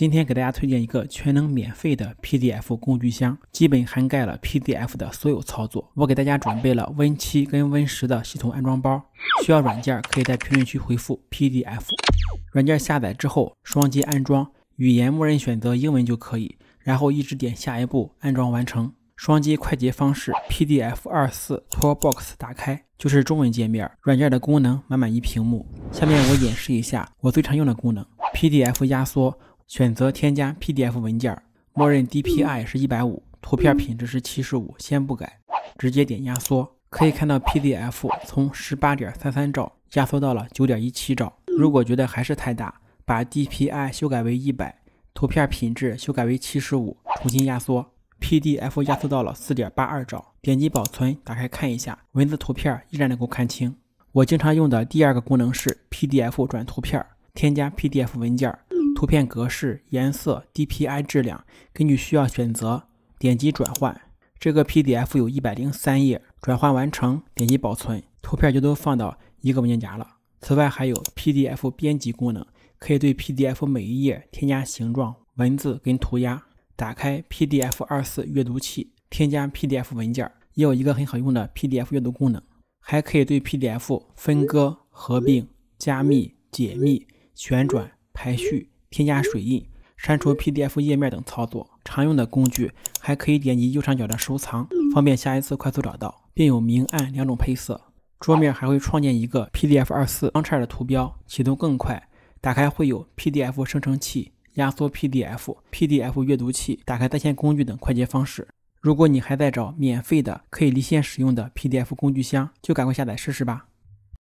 今天给大家推荐一个全能免费的 PDF 工具箱，基本涵盖了 PDF 的所有操作。我给大家准备了 Win7 跟 Win10 的系统安装包，需要软件可以在评论区回复 PDF。软件下载之后双击安装，语言默认选择英文就可以，然后一直点下一步，安装完成。双击快捷方式 PDF 二四 Toolbox 打开，就是中文界面，软件的功能满满一屏幕。下面我演示一下我最常用的功能，PDF 压缩。选择添加 PDF 文件，默认 DPI 是一百五，图片品质是七十五，先不改，直接点压缩，可以看到 PDF 从十八点三三兆压缩到了九点一七兆。如果觉得还是太大，把 DPI 修改为一百，图片品质修改为七十五，重新压缩，PDF 压缩到了四点八二兆。点击保存，打开看一下，文字图片依然能够看清。我经常用的第二个功能是 PDF 转图片，添加 PDF 文件。图片格式、颜色、DPI、质量，根据需要选择，点击转换。这个 PDF 有103页，转换完成，点击保存，图片就都放到一个文件夹了。此外，还有 PDF 编辑功能，可以对 PDF 每一页添加形状、文字跟涂鸦。打开 PDF 二四阅读器，添加 PDF 文件，也有一个很好用的 PDF 阅读功能。还可以对 PDF 分割、合并、加密、解密、旋转、排序。添加水印、删除 PDF 页面等操作常用的工具，还可以点击右上角的收藏，方便下一次快速找到，并有明暗两种配色。桌面还会创建一个 PDF 二四方叉的图标，启动更快。打开会有 PDF 生成器、压缩 PDF、PDF 阅读器、打开在线工具等快捷方式。如果你还在找免费的可以离线使用的 PDF 工具箱，就赶快下载试试吧。